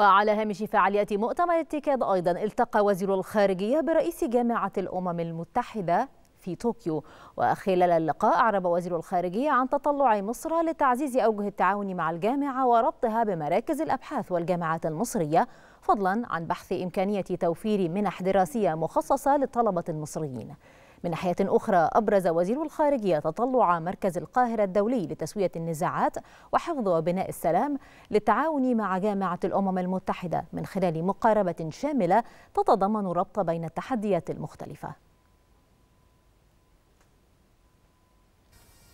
وعلى هامش فعاليات مؤتمر التيكاد أيضا التقى وزير الخارجية برئيس جامعة الأمم المتحدة في طوكيو وخلال اللقاء أعرب وزير الخارجية عن تطلع مصر لتعزيز أوجه التعاون مع الجامعة وربطها بمراكز الأبحاث والجامعات المصرية فضلا عن بحث إمكانية توفير منح دراسية مخصصة للطلبة المصريين من ناحية أخرى أبرز وزير الخارجية تطلع مركز القاهرة الدولي لتسوية النزاعات وحفظ وبناء السلام للتعاون مع جامعة الأمم المتحدة من خلال مقاربة شاملة تتضمن ربط بين التحديات المختلفة